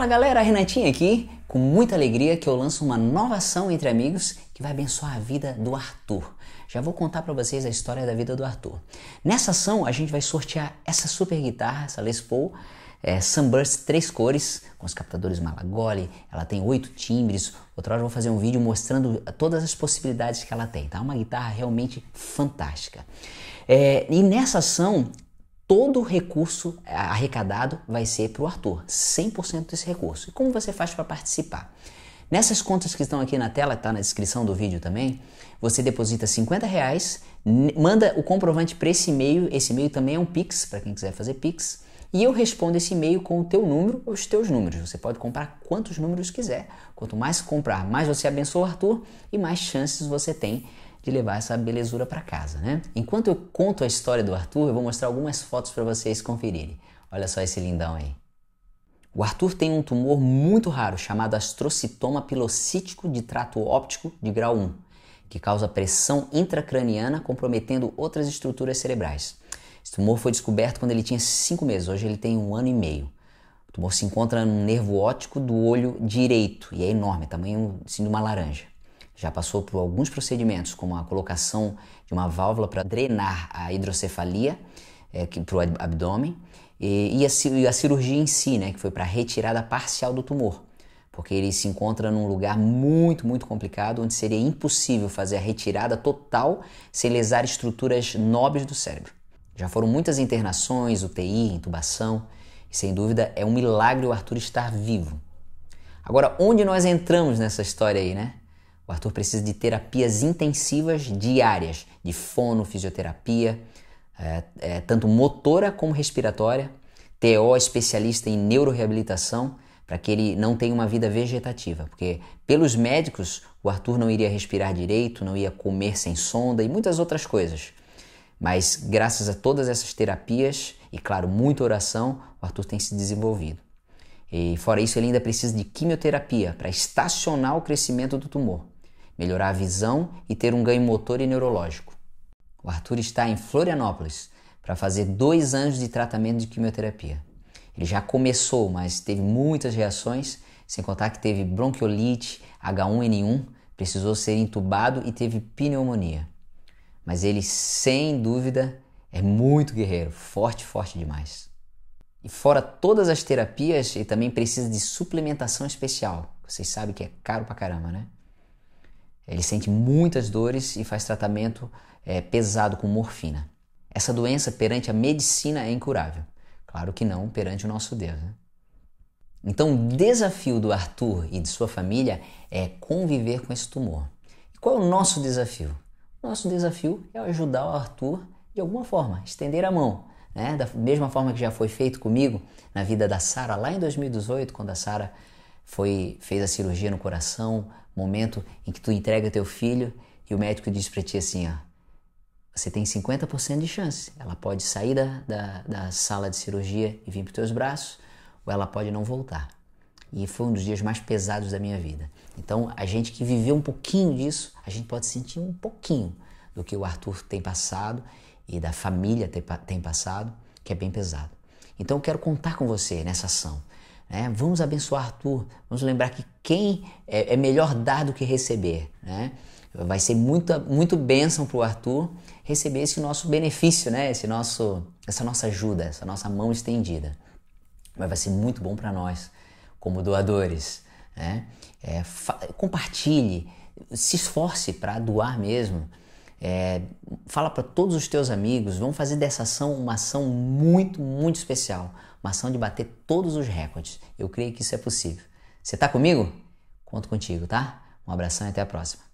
Fala galera, Renatinha aqui, com muita alegria que eu lanço uma nova ação entre amigos que vai abençoar a vida do Arthur. Já vou contar para vocês a história da vida do Arthur. Nessa ação a gente vai sortear essa super guitarra, essa Les Paul, é, Sunburst três cores, com os captadores Malagoli, ela tem oito timbres. Outra hora eu vou fazer um vídeo mostrando todas as possibilidades que ela tem, tá? Uma guitarra realmente fantástica. É, e nessa ação todo o recurso é, arrecadado vai ser para o Arthur, 100% desse recurso. E como você faz para participar? Nessas contas que estão aqui na tela, está na descrição do vídeo também, você deposita 50 reais, manda o comprovante para esse e-mail, esse e-mail também é um Pix, para quem quiser fazer Pix, e eu respondo esse e-mail com o teu número ou os teus números. Você pode comprar quantos números quiser. Quanto mais comprar, mais você abençoa o Arthur e mais chances você tem de levar essa belezura para casa, né? Enquanto eu conto a história do Arthur, eu vou mostrar algumas fotos para vocês conferirem. Olha só esse lindão aí. O Arthur tem um tumor muito raro chamado astrocitoma pilocítico de trato óptico de grau 1, que causa pressão intracraniana comprometendo outras estruturas cerebrais. Esse tumor foi descoberto quando ele tinha 5 meses, hoje ele tem um ano e meio. O tumor se encontra no nervo óptico do olho direito e é enorme, é tamanho assim, de uma laranja já passou por alguns procedimentos, como a colocação de uma válvula para drenar a hidrocefalia é, para o abdômen e, e, a, e, a, cirurgia em si, né, que foi para retirada parcial do tumor, porque ele se encontra num lugar muito, muito complicado, onde seria impossível fazer a retirada total sem lesar estruturas nobres do cérebro. Já foram muitas internações, UTI, intubação, e sem dúvida é um milagre o Arthur estar vivo. Agora, onde nós entramos nessa história aí, né? O Arthur precisa de terapias intensivas diárias, de fono, fisioterapia, é, é, tanto motora como respiratória, TO especialista em neuroreabilitação, para que ele não tenha uma vida vegetativa, porque pelos médicos o Arthur não iria respirar direito, não ia comer sem sonda e muitas outras coisas. Mas graças a todas essas terapias e claro, muita oração, o Arthur tem se desenvolvido. E fora isso, ele ainda precisa de quimioterapia para estacionar o crescimento do tumor melhorar a visão e ter um ganho motor e neurológico. O Arthur está em Florianópolis para fazer dois anos de tratamento de quimioterapia. Ele já começou, mas teve muitas reações, sem contar que teve bronquiolite, H1N1, precisou ser entubado e teve pneumonia. Mas ele, sem dúvida, é muito guerreiro, forte, forte demais. E fora todas as terapias, ele também precisa de suplementação especial. Vocês sabem que é caro pra caramba, né? Ele sente muitas dores e faz tratamento é, pesado com morfina. Essa doença perante a medicina é incurável. Claro que não perante o nosso Deus. Né? Então, o desafio do Arthur e de sua família é conviver com esse tumor. E qual é o nosso desafio? Nosso desafio é ajudar o Arthur de alguma forma, estender a mão. Né? Da mesma forma que já foi feito comigo na vida da Sara lá em 2018, quando a Sara foi fez a cirurgia no coração, momento em que tu entrega teu filho e o médico diz para ti assim, ó, você tem 50% de chance. Ela pode sair da, da, da sala de cirurgia e vir para teus braços, ou ela pode não voltar. E foi um dos dias mais pesados da minha vida. Então, a gente que viveu um pouquinho disso, a gente pode sentir um pouquinho do que o Arthur tem passado e da família tem, tem passado, que é bem pesado. Então, eu quero contar com você nessa ação. Né? vamos abençoar Arthur. Vamos lembrar que quem é, é melhor dar do que receber. Né? Vai ser muita, muito bênção para o Arthur receber esse nosso benefício, né? esse nosso, essa nossa ajuda, essa nossa mão estendida. Mas vai ser muito bom para nós, como doadores. Né? É, compartilhe, se esforce para doar mesmo. É, fala para todos os teus amigos, vamos fazer dessa ação uma ação muito, muito especial. Uma ação de bater todos os recordes. Eu creio que isso é possível. Você está comigo? Conto contigo, tá? Um abração e até a próxima.